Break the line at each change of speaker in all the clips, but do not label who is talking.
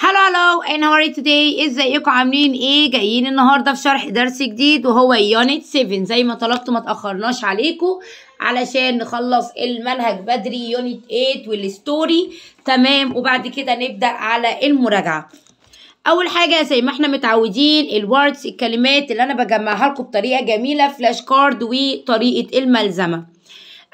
هلو هلو اين how توداي you ازيكم عاملين ايه جايين النهارده في شرح درس جديد وهو يونت 7 زي ما طلبتوا ما تاخرناش عليكم علشان نخلص المنهج بدري يونت 8 والستوري تمام وبعد كده نبدا على المراجعه اول حاجه زي ما احنا متعودين الوردز الكلمات اللي انا بجمعها لكم بطريقه جميله فلاش كارد وطريقه الملزمه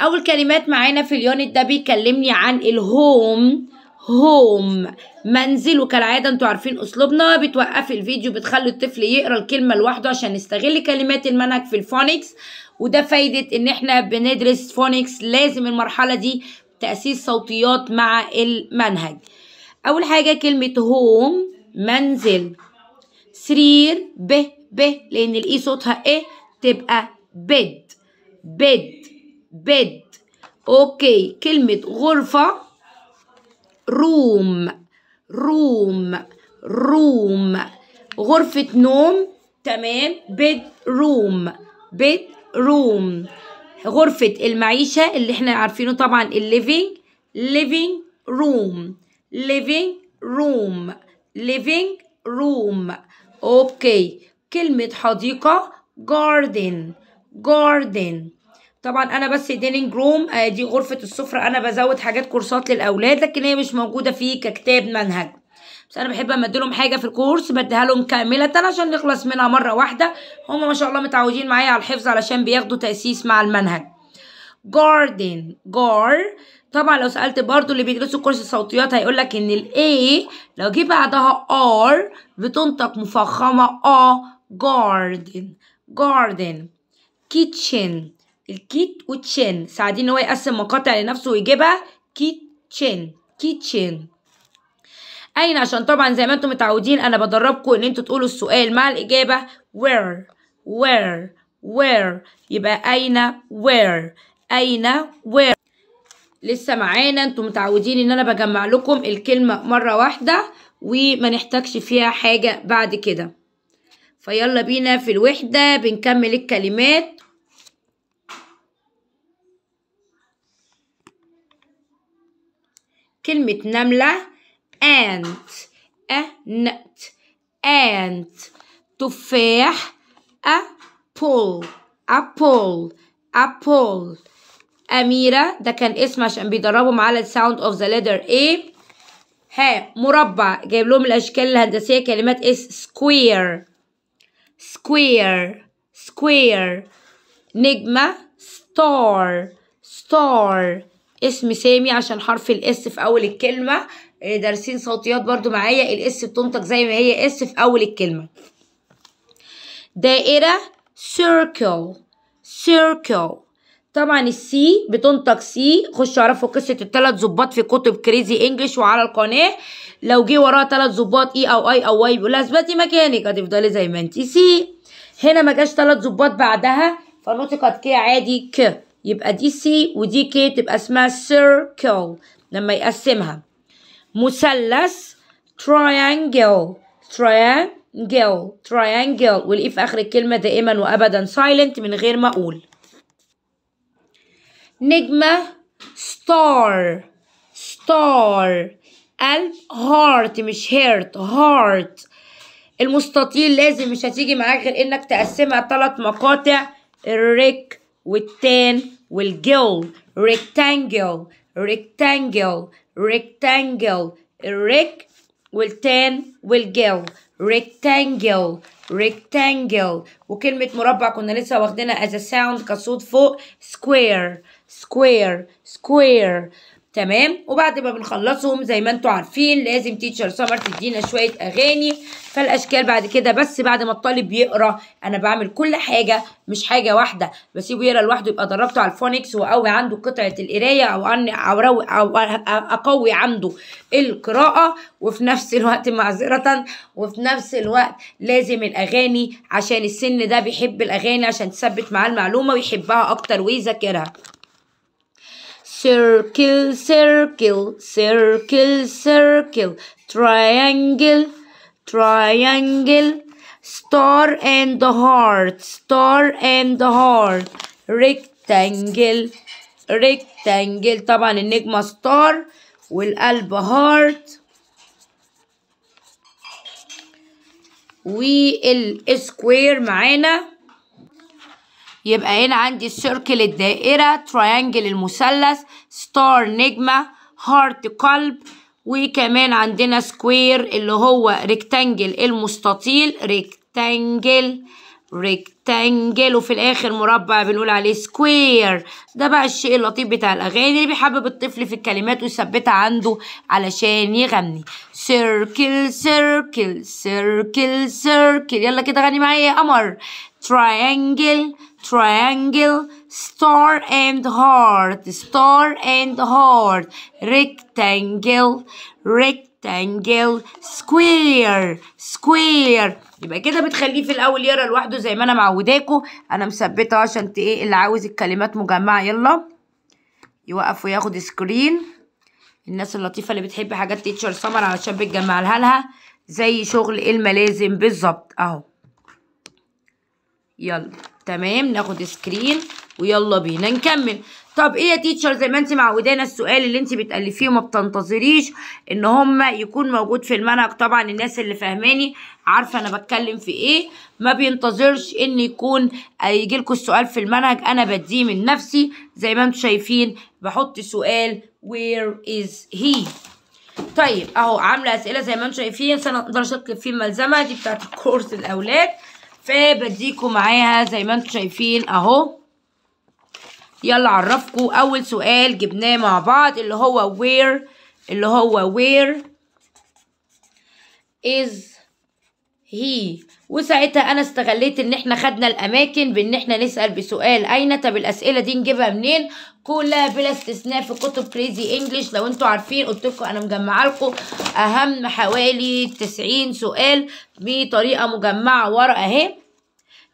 اول كلمات معانا في اليونت ده بيكلمني عن الهوم هوم منزل وكالعادة انتوا عارفين اسلوبنا بتوقفي الفيديو بتخلي الطفل يقرا الكلمة لوحده عشان يستغل كلمات المنهج في الفونكس وده فايدة ان احنا بندرس فونكس لازم المرحلة دي تأسيس صوتيات مع المنهج اول حاجة كلمة هوم منزل سرير ب ب لان الاي صوتها ايه تبقى بيد بيد بيد اوكي كلمة غرفة روم روم روم غرفة نوم تمام بيد روم بيد روم غرفة المعيشة اللي احنا عارفينه طبعا الليفينج ليفينج روم ليفينج روم ليفينج روم اوكي كلمة حديقة جاردن garden طبعا انا بس ديننج روم آه، دي غرفه السفره انا بزود حاجات كورسات للاولاد لكن هي مش موجوده فيه ككتاب منهج بس انا بحب اما اديلهم حاجه في الكورس بديها لهم كامله عشان نخلص منها مره واحده هم ما شاء الله متعودين معايا على الحفظ علشان بياخدوا تاسيس مع المنهج جاردن جار طبعا لو سالت برضو اللي بيدرسوا كورس الصوتيات هيقول لك ان الاي لو جه بعدها ار بتنطق مفخمه ا جاردن جاردن كيتشن الكيت وتشين ساعدين ان هو يقسم مقاطع لنفسه ويجيبها كيت تشين كيت تشين اين عشان طبعا زي ما انتم متعودين انا بدربكم ان انتوا تقولوا السؤال مع الاجابه وير وير وير يبقى اين وير اين وير لسه معانا انتم متعودين ان انا بجمع لكم الكلمه مره واحده وما نحتاجش فيها حاجه بعد كده فيلا بينا في الوحده بنكمل الكلمات كلمة نملة ant a nut ant تفاح pull apple pull أميرة ده كان اسم عشان بيدربهم على الساوند اوف ذا letter A ها مربع جايب لهم الأشكال الهندسية كلمات اس square square square نجمة star star اسم سامي عشان حرف الاس في اول الكلمه آه، دارسين صوتيات برضو معايا الاس بتنطق زي ما هي اس في اول الكلمه دائره سيركل سيركل طبعا السي بتنطق سي خشوا اعرفوا قصه الثلاث ظباط في كتب كريزي انجلش وعلى القناه لو جه وراها ثلاث ظباط اي e او اي او واي بيقول لها اثبتي مكانك هتفضلي زي ما انت سي هنا ما جاش ثلاث ظباط بعدها فنطقت ك عادي ك يبقى دي سي ودي كي تبقى اسمها سيركل لما يقسمها مثلث تريانجل تريانجل تريانجل والايه في اخر الكلمه دائما وابدا silent من غير ما اقول نجمه ستار ستار ال هارت مش هيرت هارت المستطيل لازم مش هتيجي معاك غير انك تقسمها ثلاث مقاطع الريك within will go rectangle rectangle rectangle rec ten, will go rectangle rectangle وكلمة مربع كنا لسه واخدينها as a sound كصوت فوق square square square تمام وبعد ما بنخلصهم زي ما انتوا عارفين لازم تيتشر سمر تدينا شويه اغاني فالاشكال بعد كده بس بعد ما الطالب يقرا انا بعمل كل حاجه مش حاجه واحده بسيبه يقرا لوحده يبقى دربته على الفونكس واقوي عنده قطعه القرايه او أن او, أو اقوي عنده القراءه وفي نفس الوقت معذره وفي نفس الوقت لازم الاغاني عشان السن ده بيحب الاغاني عشان تثبت معاه المعلومه ويحبها اكتر ويذاكرها circle circle circle circle triangle triangle star and the heart star and the heart rectangle rectangle طبعا النجمة star والقلب هارت والسكوير معانا يبقى هنا عندي السيركل الدائرة تريانجل المثلث ستار نجمة هارت قلب وكمان عندنا سكوير اللي هو ريكتانجل المستطيل ريكتانجل ريكتانجل وفي الاخر مربع بنقول عليه سكوير ده بقى الشيء اللطيف بتاع الاغاني اللي بيحبب الطفل في الكلمات ويثبتها عنده علشان يغني سيركل سيركل سيركل سيركل يلا كده غني معايا يا قمر تريانجل triangle star and heart star and heart rectangle rectangle square square يبقى كده بتخليه في الاول يرى لوحده زي ما انا معوداكوا انا مثبته عشان ايه اللي عاوز الكلمات مجمعه يلا يوقف وياخد سكرين الناس اللطيفه اللي بتحب حاجات تيتشر سمر علشان بتجمعها لها زي شغل الملازم بالظبط اهو يلا تمام ناخد سكرين ويلا بينا نكمل طب ايه يا تيتشر زي ما انت معودانا السؤال اللي انت بتالفيه وما بتنتظريش ان هما يكون موجود في المنهج طبعا الناس اللي فاهماني عارفه انا بتكلم في ايه ما بينتظرش ان يكون يجي لكم السؤال في المنهج انا بديه من نفسي زي ما انتم شايفين بحط سؤال وير از هي طيب اهو عامله اسئله زي ما انتم شايفين سنه 11 في ملزمه دي بتاعت كورس الاولاد فبديكوا معاها زي ما انتم شايفين اهو يلا عرفكوا اول سؤال جبناه مع بعض اللي هو where اللي هو where is هي وساعتها انا استغليت ان احنا خدنا الاماكن بان احنا نسال بسؤال اين طب الاسئله دي نجيبها منين كلها بلا استثناء في كتب كريزي انجلش لو انتوا عارفين قلت لكم انا مجمعه لكم اهم حوالي 90 سؤال بطريقه مجمعه ورقه اهي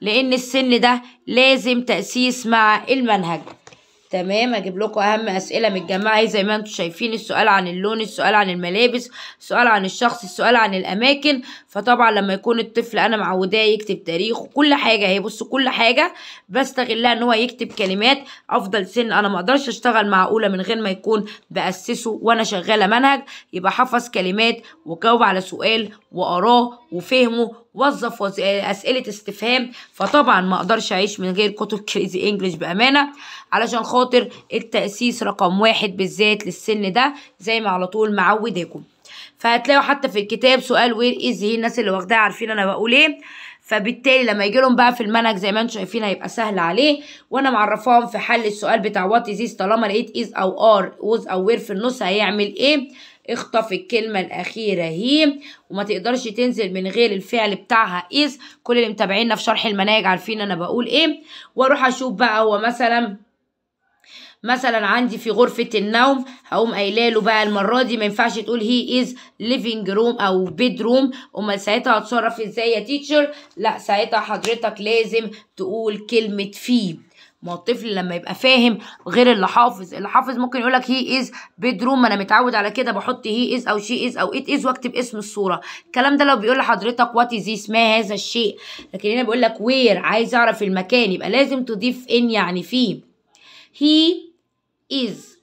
لان السن ده لازم تاسيس مع المنهج تمام اجيب لكم اهم اسئله من الجماعه إيه، زي ما انتم شايفين السؤال عن اللون السؤال عن الملابس السؤال عن الشخص السؤال عن الاماكن فطبعا لما يكون الطفل انا معوداه يكتب تاريخ وكل حاجه اهي بصوا كل حاجه بستغلها ان هو يكتب كلمات افضل سن انا ما اقدرش اشتغل مع اولى من غير ما يكون باسسه وانا شغاله منهج يبقى حفظ كلمات وجاوب على سؤال وقراه وفهمه وظف اسئله استفهام فطبعا ما اقدرش اعيش من غير كتب كريزي انجلش بامانه علشان خاطر التأسيس رقم واحد بالذات للسن ده زي ما على طول معوداكم فهتلاقوا حتى في الكتاب سؤال وير از هي الناس اللي واخداها عارفين انا بقول ايه فبالتالي لما يجي لهم بقى في المنهج زي ما انتم شايفين هيبقى سهل عليه وانا معرفاهم في حل السؤال بتاع وات از طالما لقيت از او ار وز او وير في النص هيعمل ايه اخطف الكلمة الأخيرة هي وما تقدرش تنزل من غير الفعل بتاعها از كل اللي متابعينا في شرح المناهج عارفين أنا بقول إيه وأروح أشوف بقى هو مثلا مثلا عندي في غرفة النوم هقوم قايله له بقى المرة دي ما ينفعش تقول هي از ليفينج روم او بيد روم امال ساعتها هتصرف ازاي يا تيتشر لا ساعتها حضرتك لازم تقول كلمة في ما هو الطفل لما يبقى فاهم غير اللي حافظ اللي حافظ ممكن يقول لك هي از بيدروم انا متعود على كده بحط هي از او شي از او ات از واكتب اسم الصوره الكلام ده لو بيقول لحضرتك وات از ما هذا الشيء لكن هنا بيقول لك وير عايز اعرف المكان يبقى لازم تضيف ان يعني فيه هي is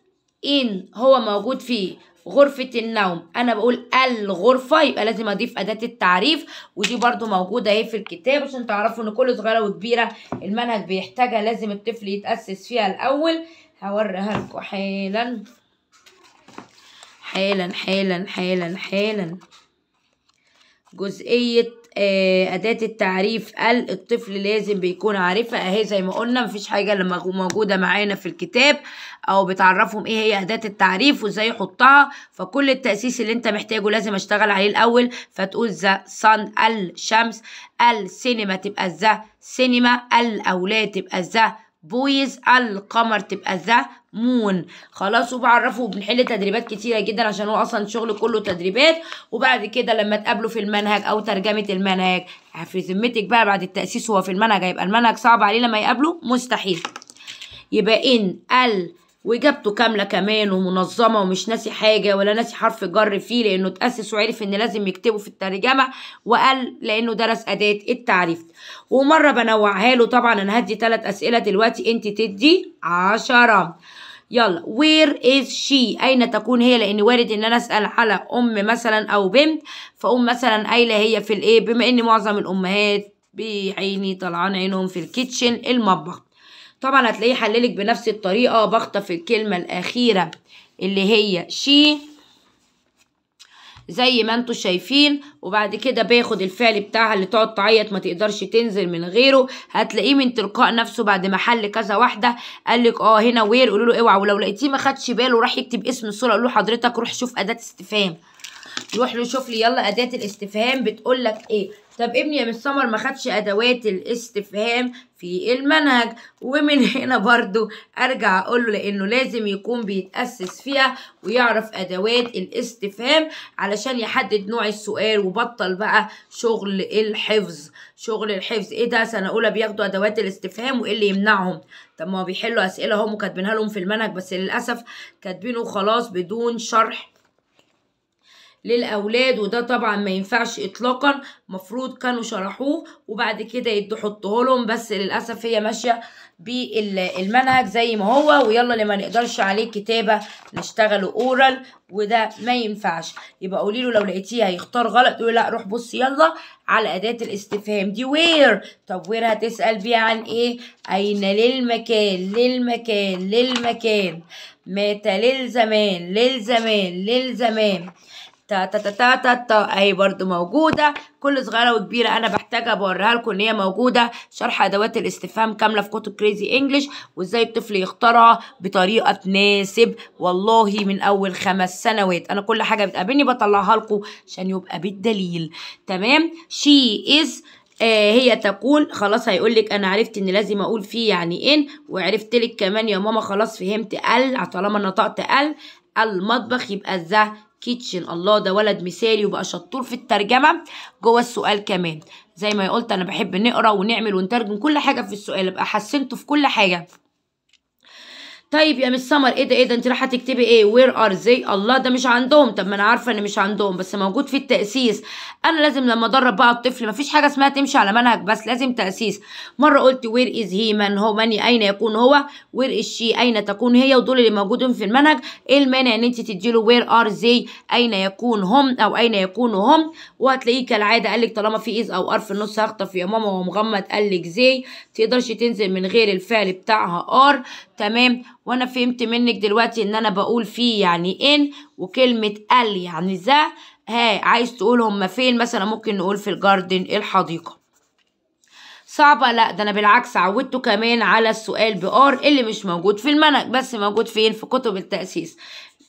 in هو موجود في غرفة النوم أنا بقول الغرفة يبقى لازم أضيف أداة التعريف ودي برضو موجودة أهي في الكتاب عشان تعرفوا إن كل صغيرة وكبيرة المنهج بيحتاجها لازم الطفل يتأسس فيها الأول هوريها لكم حالا حالا حالا حالا حالا جزئية آه، أداة التعريف ال الطفل لازم بيكون عارفها أهي زي ما قلنا مفيش حاجة لما موجودة معانا في الكتاب أو بتعرفهم إيه هي أداة التعريف وإزاي يحطها فكل التأسيس اللي أنت محتاجه لازم أشتغل عليه الأول فتقول ذا صن الشمس السينما تبقى ذا سينما الأولاد تبقى ذا بويز القمر تبقى ذا مون خلاص وبعرفه وبنحل تدريبات كتيره جدا عشان هو اصلا شغل كله تدريبات وبعد كده لما تقابله في المنهج او ترجمه المنهج في ذمتك بقى بعد التاسيس هو في المنهج هيبقى المنهج صعب عليه لما يقابله مستحيل يبقى ان ال واجابته كامله كمان ومنظمه ومش ناسي حاجه ولا ناسي حرف جر فيه لانه اتاسس وعرف ان لازم يكتبه في الترجمه وقال لانه درس اداه التعريف ومره بنوعها له طبعا انا هدي ثلاث اسئله دلوقتي انت تدي عشرة يلا وير از شي اين تكون هي لان وارد ان انا اسال على ام مثلا او بنت فام مثلا قايله هي في الايه بما ان معظم الامهات بعيني طلعان عينهم في الكيتشن المطبخ طبعا هتلاقيه حللك بنفس الطريقة بخطف الكلمة الأخيرة اللي هي شي زي ما انتوا شايفين وبعد كده باخد الفعل بتاعها اللي تقعد تعيط ما تقدرش تنزل من غيره هتلاقيه من تلقاء نفسه بعد ما حل كذا واحده قال لك اه هنا وير قولوا له اوعى ولو لقيتيه ما خدش باله راح يكتب اسم الصوره قول له حضرتك روح شوف اداه استفهام روح له شوف لي يلا اداه الاستفهام بتقول لك ايه طب ابني يا مس سمر ما خدش ادوات الاستفهام في المنهج ومن هنا برضو ارجع اقول له لانه لازم يكون بيتاسس فيها ويعرف ادوات الاستفهام علشان يحدد نوع السؤال وبطل بقى شغل الحفظ شغل الحفظ ايه ده سنه اولى بياخدوا ادوات الاستفهام وايه اللي يمنعهم طب ما بيحلوا اسئله هم كاتبينها لهم في المنهج بس للاسف كاتبينه خلاص بدون شرح للأولاد وده طبعا ما ينفعش إطلاقا مفروض كانوا شرحوه وبعد كده يدوا حطوه لهم بس للأسف هي ماشية بالمنهج زي ما هو ويلا اللي ما نقدرش عليه كتابة نشتغله أورال وده ما ينفعش يبقى قولي له لو لقيتيه هيختار غلط تقول لا روح بص يلا على أداة الاستفهام دي وير طب وير هتسأل بيها عن إيه؟ أين للمكان للمكان للمكان مات للزمان للزمان للزمان تا تا تا تا تا, تا. اهي برضو موجودة كل صغيرة وكبيرة انا بحتاجها بوريها لكم ان هي موجودة شرح ادوات الاستفهام كاملة في كتب كريزي انجلش وازاي الطفل يختارها بطريقة تناسب والله من اول خمس سنوات انا كل حاجة بتقابلني بطلعها لكم عشان يبقى بالدليل تمام شي از آه، هي تقول خلاص هيقول لك انا عرفت ان لازم اقول فيه يعني ان وعرفت لك كمان يا ماما خلاص فهمت ال طالما نطقت ال المطبخ يبقى ذا كيتشن الله ده ولد مثالي وبقى شطور في الترجمه جوه السؤال كمان زي ما قلت انا بحب نقرا ونعمل ونترجم كل حاجه في السؤال ابقى حسنته في كل حاجه طيب يا مس سمر ايه ده ايه ده انت رايحه تكتبي ايه وير ار زي الله ده مش عندهم طب ما انا عارفه ان مش عندهم بس موجود في التاسيس انا لازم لما ادرب بقى الطفل مفيش حاجه اسمها تمشي على منهج بس لازم تاسيس مره قلت وير از هي من هو من اين يكون هو وير از شي اين تكون هي ودول اللي موجودين في المنهج ايه المانع ان انت تديله وير ار زي اين يكون هم او اين يكونوا هم وهتلاقيه كالعاده قال لك طالما في از او ار في النص هخطف يا ماما وهو مغمض قال لك زي تقدرش تنزل من غير الفعل بتاعها ار تمام وانا فهمت منك دلوقتي ان انا بقول فيه يعني ان وكلمة ال يعني ذا ها عايز تقول هما فين مثلا ممكن نقول في الجاردن الحديقة صعبة لا ده انا بالعكس عودته كمان على السؤال بار اللي مش موجود في المنهج بس موجود فين في كتب التأسيس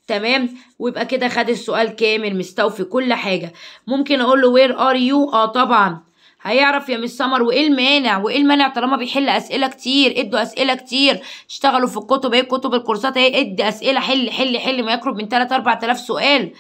تمام ويبقى كده خد السؤال كامل مستوفي كل حاجة ممكن اقول له وير ار يو اه طبعا هيعرف يا مس سمر وايه المانع وايه المانع طالما بيحل اسئله كتير ادوا اسئله كتير اشتغلوا في الكتب ايه كتب الكورسات ايه ادي اسئله حل حل حل ما يقرب من 3 4000 سؤال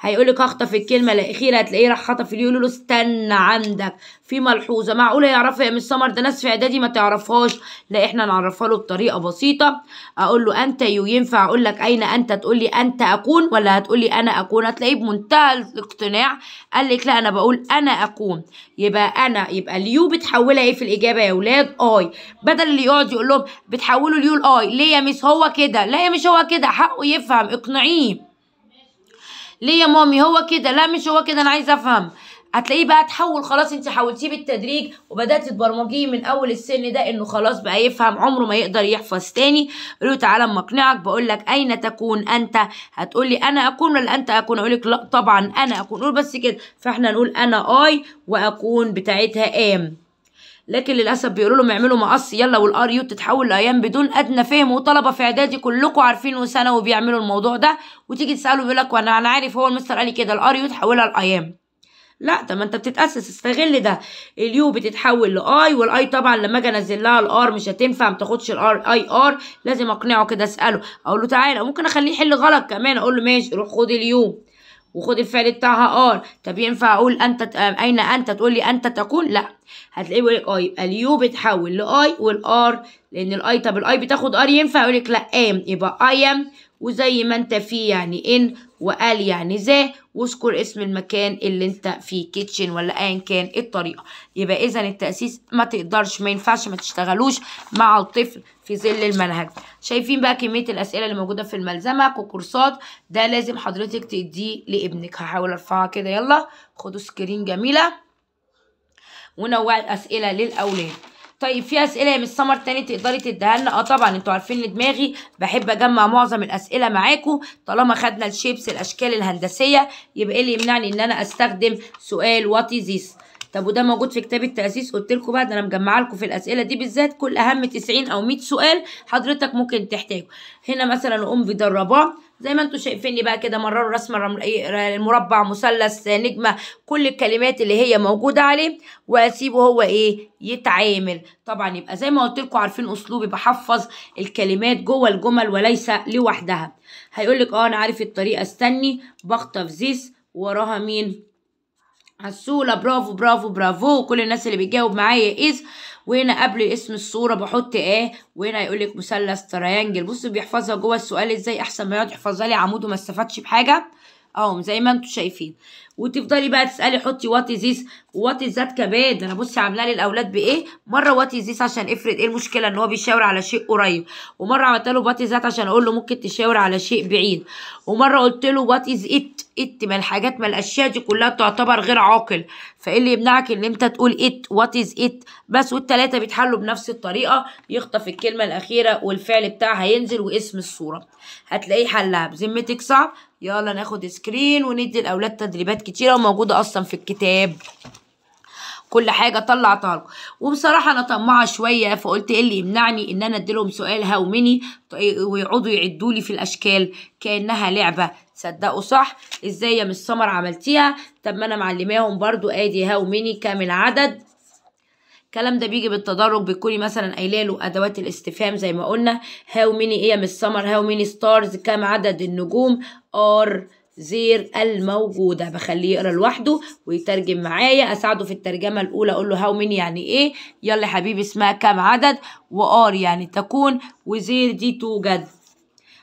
هيقول لك هخطف الكلمه الاخيره هتلاقيه راح خطف اللي يقول له استنى عندك في ملحوظه معقوله يعرفها يا مس سمر ده ناس في اعدادي ما تعرفهاش لا احنا نعرفها له بطريقه بسيطه اقول له انت يو ينفع اقول لك اين انت تقول لي انت اكون ولا هتقول لي انا اكون هتلاقيه بمنتهى الاقتناع قال لك لا انا بقول انا اكون يبقى انا يبقى اليو بتحولها ايه في الاجابه يا ولاد اي بدل اللي يقعد يقول لهم بتحولوا اليو لاي ليه يا مس هو كده لا يا مش هو كده حقه يفهم اقنعيه ليه يا مامي هو كده لا مش هو كده انا عايزه افهم هتلاقيه بقى تحول خلاص انت حولتيه بالتدريج وبدات تبرمجيه من اول السن ده انه خلاص بقى يفهم عمره ما يقدر يحفظ تاني قول له تعالى اما اقنعك بقول لك اين تكون انت هتقول لي انا اكون ولا انت اكون اقول لك لا طبعا انا اكون قول بس كده فاحنا نقول انا اي واكون بتاعتها ام لكن للاسف بيقولوا لهم اعملوا مقص يلا والار يو تتحول لايام بدون ادنى فهم وطلبه في اعدادي كلكم عارفين وسنه وبيعملوا الموضوع ده وتيجي تساله بيقول لك وانا انا عارف هو المستر قال كده الار يو تحولها لايام لا طب ما انت بتتاسس استغل ده اليو بتتحول لاي والاي طبعا لما اجي انزل لها الار مش هتنفع ما تاخدش الار اي ار لازم اقنعه كده اساله اقول له تعالى ممكن اخليه يحل غلط كمان اقول له ماشي روح خد اليو وخد الفعل بتاعها ار طب ينفع اقول انت آه، اين انت تقول لي انت تكون لا هتلاقيه بيقول لك اي يبقى اليو بتحول لاي والار لان الاي طب الاي بتاخد ار ينفع يقول لك لا ام يبقى اي ام وزي ما انت فيه يعني ان وقال يعني ذا واذكر اسم المكان اللي انت فيه كيتشن ولا ايا كان إيه الطريقه يبقى اذا التاسيس ما تقدرش ما ينفعش ما تشتغلوش مع الطفل في ظل المنهج شايفين بقى كميه الاسئله اللي موجوده في الملزمه ككورسات ده لازم حضرتك تديه لابنك هحاول ارفعها كده يلا خدوا سكرين جميله ونوعي الاسئله للاولاد طيب في اسئله يا مس سمر تاني تقدري تديها لنا اه طبعا انتوا عارفين ان دماغي بحب اجمع معظم الاسئله معاكم طالما خدنا الشيبس الاشكال الهندسيه يبقى ايه اللي يمنعني ان انا استخدم سؤال وات ذيس طب وده موجود في كتاب التاسيس قلت لكم بقى ده انا مجمعه لكم في الاسئله دي بالذات كل اهم 90 او 100 سؤال حضرتك ممكن تحتاجه هنا مثلا في بدرباه زي ما انتم شايفيني بقى كده مرروا رسم المربع إيه، مثلث نجمه كل الكلمات اللي هي موجوده عليه واسيبه هو ايه يتعامل طبعا يبقى زي ما قلت لكم عارفين اسلوبي بحفظ الكلمات جوه الجمل وليس لوحدها هيقول لك اه انا عارف الطريقه استني بخطف زيس وراها مين عسولة برافو برافو برافو كل الناس اللي بتجاوب معايا إذ وهنا قبل اسم الصورة بحط إيه وهنا يقول لك مثلث تريانجل بص بيحفظها جوه السؤال إزاي أحسن ما يقعد يحفظها لي عمود وما استفادش بحاجة اهو زي ما انتم شايفين وتفضلي بقى تسالي حطي وات ذس وات ذات كباد انا بصي عامله للاولاد بايه مره وات ذس عشان افرض ايه المشكله ان هو بيشاور على شيء قريب ومره عملت له وات ذات عشان اقول له ممكن تشاور على شيء بعيد ومره قلت له وات از ات ات ما الحاجات ما الاشياء دي كلها تعتبر غير عاقل فايه اللي يمنعك ان انت تقول ات وات از ات بس والثلاثه بيتحلوا بنفس الطريقه يخطف الكلمه الاخيره والفعل بتاعها ينزل واسم الصوره هتلاقيه حلها بذمتك صعب يلا ناخد سكرين وندي الاولاد تدريبات كتيره وموجوده اصلا في الكتاب كل حاجه طلعتها لكم وبصراحه انا طماعه شويه فقلت ايه اللي يمنعني ان انا اديلهم سؤال هاو مني ويقعدوا يعدوا لي في الاشكال كانها لعبه صدقوا صح ازاي يا مس سمر عملتيها طب ما انا معلماهم برده ادي هاو مني كام العدد الكلام ده بيجي بالتدرج بتكوني مثلا قايله له ادوات الاستفهام زي ما قلنا هاو ميني ايام السمر هاو ميني ستارز كم عدد النجوم ار زير الموجودة بخليه يقرا لوحده ويترجم معايا اساعده في الترجمة الاولى اقول له هاو مين يعني ايه يلا حبيبي اسمها كام عدد وار يعني تكون وزير دي توجد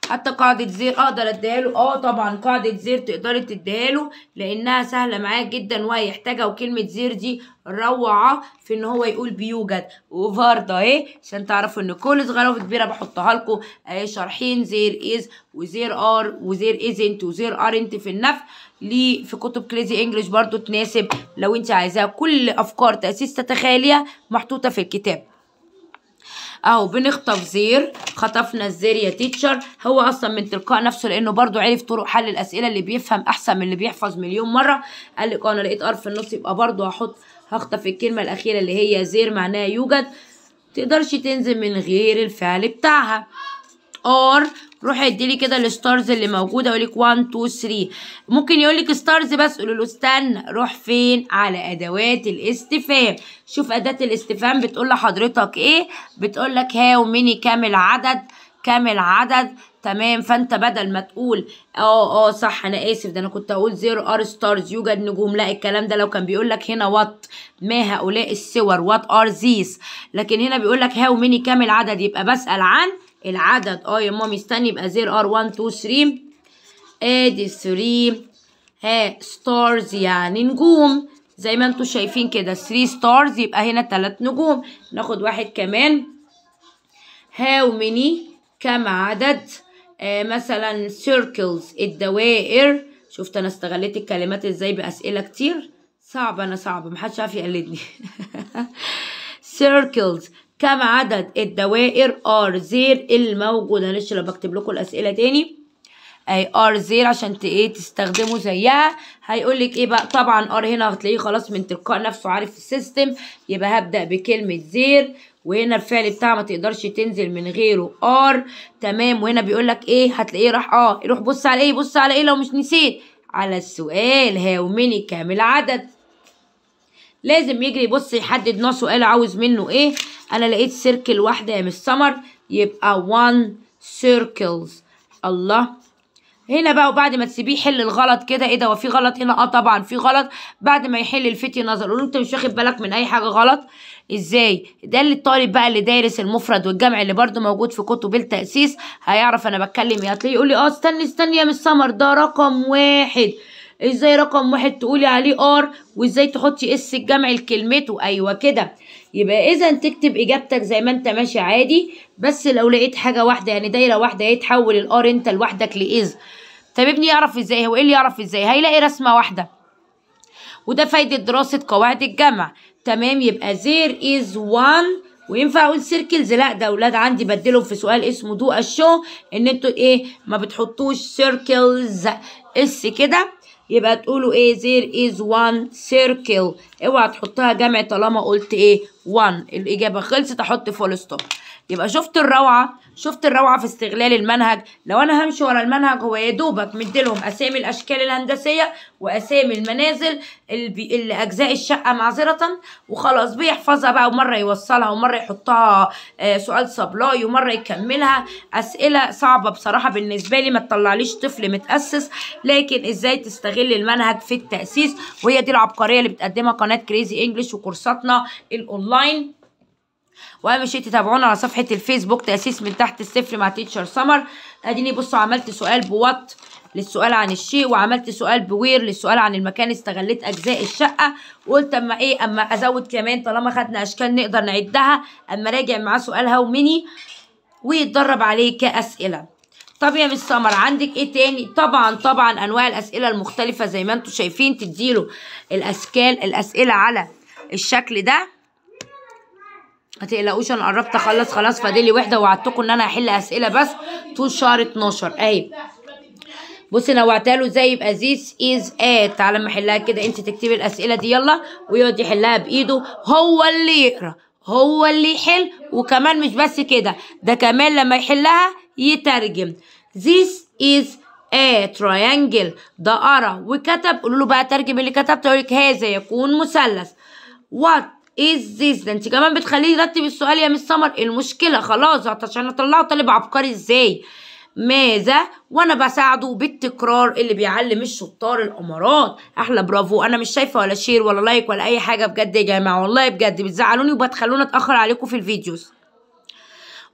حتى قاعدة زير اقدر اديها له اه طبعا قاعدة زير تقدري تديها له لانها سهلة معاه جدا وهيحتاجها وكلمة زير دي روعة في ان هو يقول بيوجد وفاردة ايه عشان تعرفوا ان كل صغيرة وكبيرة بحطها لكم اهي شارحين زير از وزير ار وزير ازنت وزير ارنت في النفع ليه في كتب كريزي انجلش برضو تناسب لو انت عايزاها كل افكار تأسيس تتخيليها محطوطة في الكتاب اهو بنخطف زير خطفنا الزير يا تيتشر هو اصلا من تلقاء نفسه لانه برضو عرف طرق حل الاسئله اللي بيفهم احسن من اللي بيحفظ مليون مره قال لك انا لقيت ار في النص يبقى برضو هحط هخطف الكلمه الاخيره اللي هي زير معناها يوجد تقدرش تنزل من غير الفعل بتاعها ار روحي اديلي كده الستارز اللي موجوده اقول لك 1 2 3 ممكن يقول لك ستارز بس قول له استنى روح فين على ادوات الاستفهام شوف اداه الاستفهام بتقول لحضرتك ايه بتقول لك هاو ميني كام العدد كام العدد تمام فانت بدل ما تقول اه اه صح انا اسف ده انا كنت اقول زيرو ار ستارز يوجد نجوم لا الكلام ده لو كان بيقول لك هنا وات ما هؤلاء السور وات ار زيس لكن هنا بيقول لك هاو ميني كام العدد يبقى بسال عن العدد اه يا مامي استني يبقى زير ار 1 2 3 ادي 3 ها ستارز يعني نجوم زي ما انتم شايفين كده 3 ستارز يبقى هنا 3 نجوم ناخد واحد كمان هاو ميني كم عدد آه مثلا سيركلز الدوائر شفت انا استغليت الكلمات ازاي باسئله كتير صعبه انا صعبه محدش عارف يقلدني circles كم عدد الدوائر ار زير الموجودة معلش لو بكتب لكم الأسئلة تاني اي ار زير عشان ايه تستخدمه زيها هيقول لك ايه بقى طبعا ار هنا هتلاقيه خلاص من تلقاء نفسه عارف السيستم يبقى هبدا بكلمه زير وهنا الفعل بتاعه ما تقدرش تنزل من غيره ار تمام وهنا بيقول لك ايه هتلاقيه راح اه روح بص على ايه بص على ايه لو مش نسيت على السؤال هاو ميني كام العدد لازم يجري يبص يحدد نوع سؤال عاوز منه ايه انا لقيت سيركل واحده يا مس سمر يبقى 1 سيركلز الله هنا بقى وبعد ما تسيبيه يحل الغلط كده ايه ده هو في غلط هنا اه طبعا في غلط بعد ما يحل الفتي نظر قول انت مش واخد بالك من اي حاجه غلط ازاي ده اللي الطالب بقى اللي دارس المفرد والجمع اللي برده موجود في كتب التاسيس هيعرف انا بتكلم ايه هتلاقيه يقول لي اه استني استني يا مس سمر ده رقم واحد ازاي رقم واحد تقولي عليه ار وازاي تحطي اس الجمع لكلمته ايوه كده يبقى اذا تكتب اجابتك زي ما انت ماشي عادي بس لو لقيت حاجه واحده يعني دايره واحده هيتحول الار انت لوحدك لاذ طب ابني يعرف ازاي هو ايه اللي يعرف ازاي هيلاقي رسمه واحده وده فايده دراسه قواعد الجمع تمام يبقى زير از وان وينفع اقول سيركلز لا ده اولاد عندي بدلهم في سؤال اسمه دو الشو ان انتوا ايه ما بتحطوش سيركلز اس كده يبقى تقولوا ايه there is one circle اوعى تحطها جمع طالما قلت ايه one الاجابه خلصت احط فول ستوب يبقى شفت الروعه شفت الروعه في استغلال المنهج لو انا همشي ورا المنهج هو يا دوبك مديلهم اسامي الاشكال الهندسيه واسامي المنازل اجزاء الشقه معذره وخلاص بيحفظها بقى ومره يوصلها ومره يحطها آه، سؤال سبلاي ومره يكملها اسئله صعبه بصراحه بالنسبه لي ما تطلعليش طفل متاسس لكن ازاي تستغل المنهج في التاسيس وهي دي العبقريه اللي بتقدمها قناه كريزي انجلش وكورساتنا الاونلاين واهم شيء تتابعونا على صفحه الفيسبوك تاسيس من تحت الصفر مع تيتشر سمر اديني بصوا عملت سؤال بوات للسؤال عن الشيء وعملت سؤال بوير للسؤال عن المكان استغليت اجزاء الشقه وقلت اما ايه اما ازود كمان طالما خدنا اشكال نقدر نعدها اما راجع معاه سؤال هاو ميني ويتدرب عليه كاسئله طب يا مس سمر عندك ايه تاني طبعا طبعا انواع الاسئله المختلفه زي ما انتم شايفين تديله الاشكال الاسئله على الشكل ده ما تقلقوش انا قربت اخلص خلاص فاضل لي وحده وعدتكم ان انا هحل اسئله بس طول شهر 12 اهي بصي نوعتها له ازاي يبقى زيس از ات تعالى ما احلها كده انت تكتبي الاسئله دي يلا ويقعد يحلها بايده هو اللي يقرا هو اللي يحل وكمان مش بس كده ده كمان لما يحلها يترجم زيس از ايه تريانجل ده قرا وكتب قولوا له بقى ترجم اللي كتبته يقول لك هذا يكون مثلث وات ايه الزيز ده انت كمان بتخليه يرتب السؤال يا مس سمر المشكله خلاص عشان اطلعه طالب عبقري ازاي ماذا وانا بساعده بالتكرار اللي بيعلم الشطار الامارات احلى برافو انا مش شايفه ولا شير ولا لايك ولا اي حاجه بجد يا جماعه والله بجد بتزعلوني وبتخلوني اتاخر عليكم في الفيديوز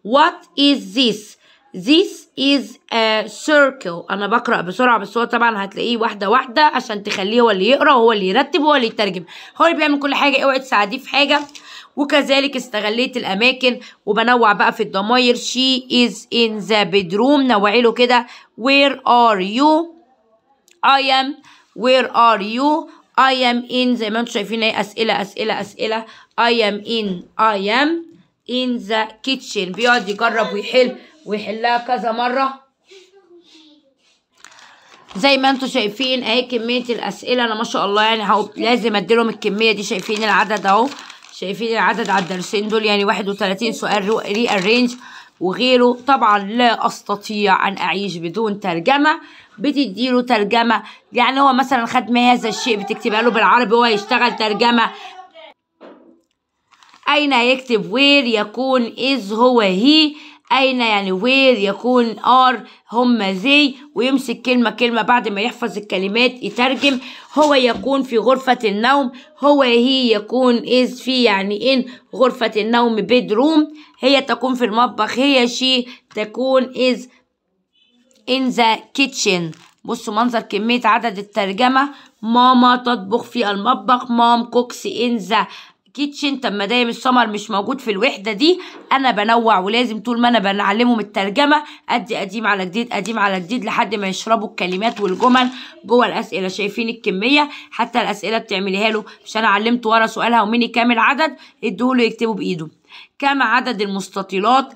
وات از ذيس This is a circle أنا بقرأ بسرعة بس هو طبعا هتلاقيه واحدة واحدة عشان تخليه هو اللي يقرأ وهو اللي يرتب وهو اللي يترجم هو اللي بيعمل كل حاجة اوعي تساعديه في حاجة وكذلك استغليت الأماكن وبنوع بقى في الضماير she is in the bedroom نوعي له كده where are you I am where are you I am in زي ما انتم شايفين أسئلة أسئلة أسئلة I am in I am in the kitchen بيقعد يجرب ويحل ويحلها كذا مرة زي ما انتم شايفين اهي كمية الاسئلة انا ما شاء الله يعني لازم اديلهم الكمية دي شايفين العدد اهو شايفين العدد على الدرسين دول يعني 31 سؤال ري ارينج وغيره طبعا لا استطيع ان اعيش بدون ترجمه بتديله ترجمه يعني هو مثلا خد ما هذا الشيء بتكتبها له بالعربي هو يشتغل ترجمه أين يكتب وير يكون إز هو هي أين يعني وير يكون آر هم زي ويمسك كلمة كلمة بعد ما يحفظ الكلمات يترجم هو يكون في غرفة النوم هو هي يكون إز في يعني إن غرفة النوم bedroom هي تكون في المطبخ هي شي تكون إز in the kitchen بصوا منظر كمية عدد الترجمة ماما تطبخ في المطبخ مام كوكس in the كيتشن طب ما دايم السمر مش موجود في الوحده دي انا بنوع ولازم طول ما انا بنعلمهم الترجمه ادي قديم على جديد قديم على جديد لحد ما يشربوا الكلمات والجمل جوه الاسئله شايفين الكميه حتى الاسئله بتعمليها له مش انا علمت ورا سؤالها ومني كام العدد ادوله يكتبوا بايده كم عدد المستطيلات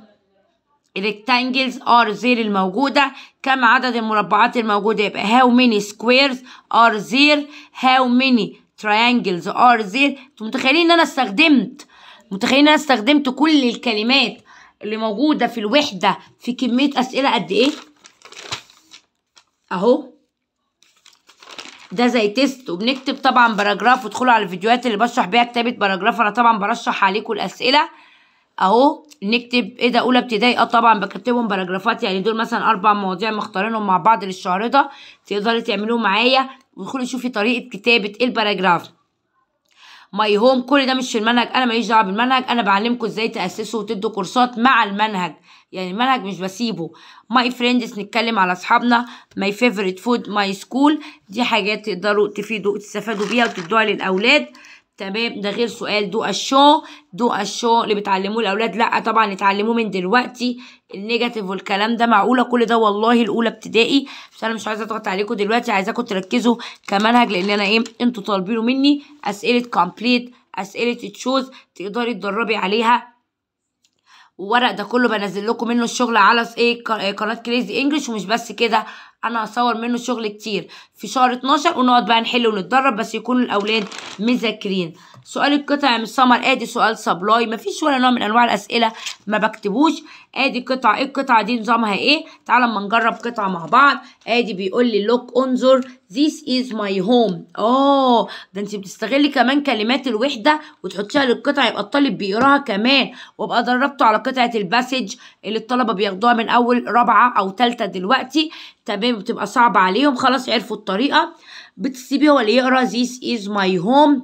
الريكتانجلز ار زير الموجودة كم عدد المربعات الموجودة يبقى هاو ميني سكويرز ار زير هاو ميني ترينجلز ار زير انتوا متخيلين ان انا استخدمت متخيلين ان انا استخدمت كل الكلمات اللي موجوده في الوحده في كميه اسئله قد ايه اهو ده زي تيست وبنكتب طبعا باراجراف وادخلوا على الفيديوهات اللي بشرح بيها كتابه باراجراف انا طبعا برشح عليكم الاسئله اهو نكتب ايه ده اولى ابتدائي اه طبعا بكتبهم باراجرافات يعني دول مثلا اربع مواضيع مختارينهم مع بعض للشهر ده تقدري تعملوه معايا ويدخلي شوفي طريقه كتابه الباراجراف ماي هوم كل ده مش في المنهج انا ماليش دعوه بالمنهج انا بعلمكم ازاي تاسسوا وتدوا كورسات مع المنهج يعني المنهج مش بسيبه ماي فريندز نتكلم على اصحابنا ماي فيفورت فود ماي سكول دي حاجات تقدروا تفيدوا تستفادوا بيها وتدوها للاولاد تمام ده غير سؤال دو الشون دو الشون اللي بتعلموه الاولاد لا طبعا اتعلموه من دلوقتي النيجاتيف والكلام ده معقوله كل ده والله الاولى ابتدائي بس انا مش عايزه اضغط عليكم دلوقتي عايزاكم تركزوا كمنهج لان انا ايه انتوا طالبينه مني اسئله كومبليت اسئله تشوز تقدري تدربي عليها ورق ده كله بنزل لكم منه الشغل على ايه قناه كريزي انجلش ومش بس كده انا هصور منه شغل كتير في شهر 12 ونقعد بقى نحل ونتدرب بس يكون الاولاد مذاكرين سؤال القطع من سمر ادي سؤال سبلاي مفيش ولا نوع من انواع الاسئله ما بكتبوش ادي قطعه ايه القطعه دي نظامها ايه تعالى اما نجرب قطعه مع بعض ادي بيقول لي لوك انظر this is my home اه ده انت بتستغلي كمان كلمات الوحده وتحطيها للقطعه يبقى الطالب بيقراها كمان وابقى دربته على قطعه الباسج اللي الطلبه بياخدوها من اول رابعه او ثالثه دلوقتي تمام الدنيا بتبقى صعبة عليهم خلاص عرفوا الطريقة بتسيبيه هو اللي يقرا this is my home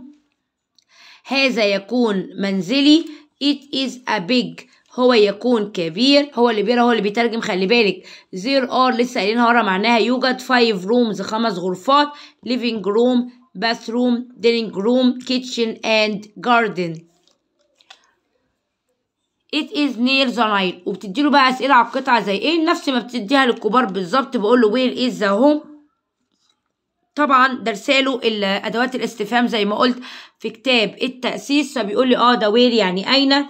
هذا يكون منزلي it is a big هو يكون كبير هو اللي بيقرا هو اللي بيترجم خلي بالك there are لسه قايلينها ورا معناها يوجد five rooms خمس غرفات living room bathroom dining room kitchen and garden it is the Nile وبتدي وبتديله بقى اسئله على القطعه زي ايه نفس ما بتديها للكبار بالظبط بقول له where is the home طبعا درساله ادوات الاستفهام زي ما قلت في كتاب التاسيس فبيقول لي اه ده وير يعني اين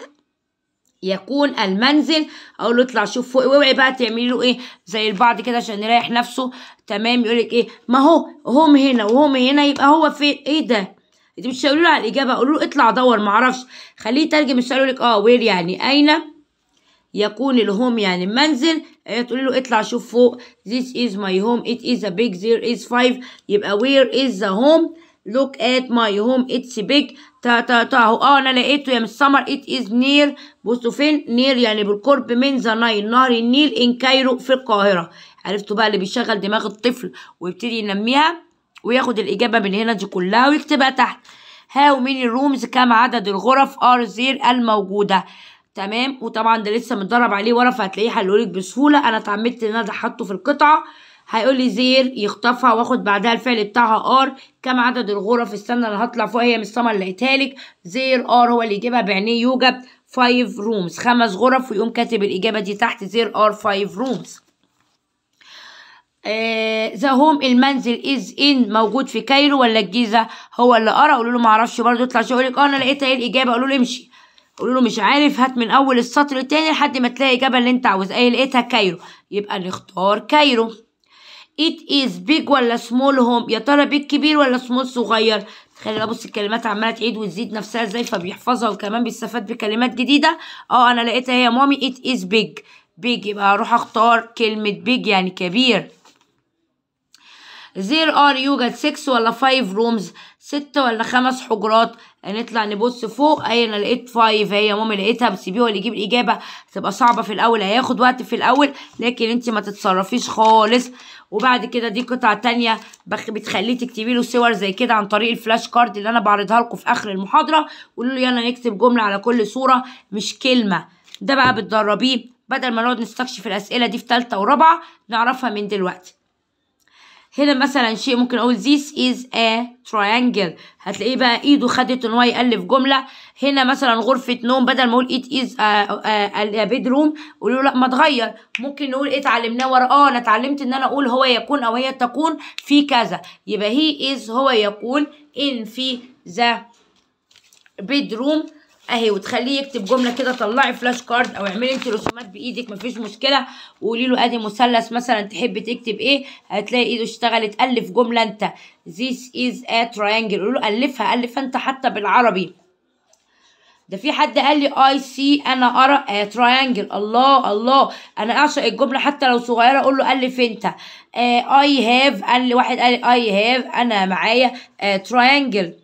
يكون المنزل اقول له اطلع شوف فوق واوعي بقى تعملي له ايه زي البعض كده عشان يريح نفسه تمام يقول لك ايه ما هو هم هنا وهم هنا يبقى هو فين ايه ده انت مش هتقولوا له على الاجابه قولوا له اطلع دور معرفش خليه يترجم مش يقول لك اه وير يعني اين يكون الهوم يعني المنزل تقول له اطلع شوف فوق this is my home it is a big there is five يبقى where is the home look at my home it's big تا تا تا اه انا لقيته يا مس سمر it is near بصوا فين near يعني بالقرب من ذا نايل نهر النيل ان كايرو في القاهره عرفتوا بقى اللي بيشغل دماغ الطفل ويبتدي ينميها وياخد الإجابة من هنا دي كلها ويكتبها تحت how many rooms كم عدد الغرف ار زير الموجودة تمام وطبعا ده لسه متدرب عليه ورا فهتلاقيه حلولك بسهولة أنا اتعمدت إن أنا حطه في القطعة هيقول لي زير يخطفها واخد بعدها الفعل بتاعها ار كم عدد الغرف استنى انا هطلع فوق هي مش السما اللي قايتها زير ار هو اللي يجيبها بعينيه يوجد 5 rooms خمس غرف ويقوم كاتب الاجابه دي تحت زير ار 5 rooms ذا آه، هوم المنزل از ان موجود في كايرو ولا الجيزه هو اللي قرا قولوا له معرفش برضه يطلع يقول لك اه انا لقيت ايه الاجابه قولوا له امشي قولوا له مش عارف هات من اول السطر التاني لحد ما تلاقي الاجابه اللي انت عاوزها ايه لقيتها كايرو يبقى نختار كايرو it is big ولا small home يا ترى big كبير ولا small صغير خلينا ابص الكلمات عماله تعيد وتزيد نفسها ازاي فبيحفظها وكمان بيستفاد بكلمات جديده اه انا لقيتها هي يا مامي it is big big يبقى هروح اختار كلمه big يعني كبير there are يوجد 6 ولا 5 rooms 6 ولا 5 حجرات نطلع نبص فوق اهي انا لقيت 5 هي يا ماما لقيتها بس بيه اللي يجيب الاجابه هتبقى صعبه في الاول هياخد وقت في الاول لكن انت ما تتصرفيش خالص وبعد كده دي قطعه تانية بتخليه تكتبي له صور زي كده عن طريق الفلاش كارد اللي انا بعرضها لكم في اخر المحاضره قولوا له يلا نكتب جمله على كل صوره مش كلمه ده بقى بتدربيه بدل ما نقعد نستكشف الاسئله دي في ثالثه ورابعه نعرفها من دلوقتي هنا مثلا شيء ممكن اقول this is a triangle هتلاقيه بقى ايده خدت ان هو يالف جمله هنا مثلا غرفه نوم بدل ما اقول it is a, a, a bedroom له لا ما اتغير ممكن نقول ايه اتعلمناه ورا اه انا اتعلمت ان انا اقول هو يكون او هي تكون في كذا يبقى he is هو يكون in في ذا bedroom اهي وتخليه يكتب جمله كده طلعي فلاش كارد او اعملي انت رسومات بايدك مفيش مشكله وقولي له ادي مثلث مثلا تحب تكتب ايه هتلاقي ايده اشتغلت الف جمله انت this is a triangle قولي له الفها الفها انت حتى بالعربي ده في حد قال لي اي سي انا ارى تراينجل الله الله انا اعشق الجمله حتى لو صغيره اقول له الف انت اي آه، هاف قال لي واحد قال لي اي هاف انا معايا تراينجل آه،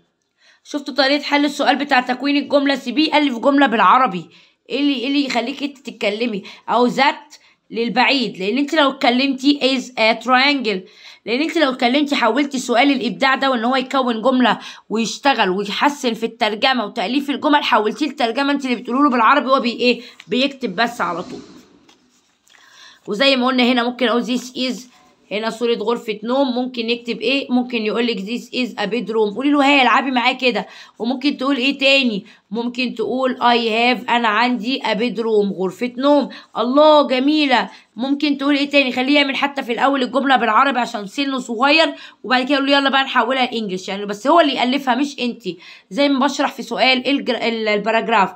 شفتوا طريقه حل السؤال بتاع تكوين الجمله سيبيه الف جمله بالعربي ايه اللي ايه اللي يخليك انت تتكلمي او ذات للبعيد لان انت لو اتكلمتي از ا تريانجل لان انت لو اتكلمتي حولتي سؤال الابداع ده وان هو يكون جمله ويشتغل ويحسن في الترجمه وتاليف الجمل حولتيه لترجمه انت اللي بتقولوله بالعربي هو بي ايه بيكتب بس على طول وزي ما قلنا هنا ممكن اقول ذيس إز هنا صورة غرفة نوم ممكن نكتب ايه ممكن يقولك this is a bedroom قولي له هي العبي معاه كده وممكن تقول ايه تاني ممكن تقول I have أنا عندي a bedroom غرفة نوم الله جميلة ممكن تقول ايه تاني خليه يعمل حتى في الأول الجملة بالعربي عشان سنه صغير وبعد كده يقول له يلا بقى نحولها لإنجلش يعني بس هو اللي يألفها مش انتي زي ما بشرح في سؤال الباراجراف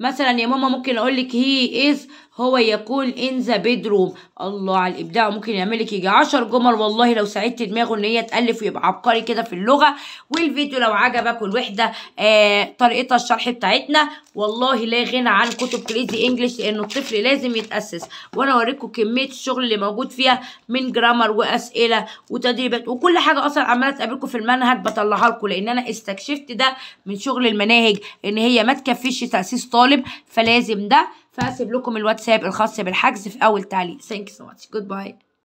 مثلا يا ماما ممكن اقول لك هي از هو يقول ان ذا بيدروم الله على الابداع ممكن يعمل لك يجي 10 جمل والله لو ساعدت دماغه ان هي تالف ويبقى عبقري كده في اللغه والفيديو لو عجبك والوحده آه طريقه الشرح بتاعتنا والله لا غنى عن كتب كريزي انجلش لان الطفل لازم يتاسس وانا اوريكم كميه الشغل اللي موجود فيها من جرامر واسئله وتدريبات وكل حاجه اصلا عماله تقابلكم في المنهج بطلعها لكم لان انا استكشفت ده من شغل المناهج ان هي ما تكفيش تاسيس طالب فلازم ده فهسيب لكم الواتساب الخاص بالحجز في اول تعليق ثانك يو سو ماتش جود باي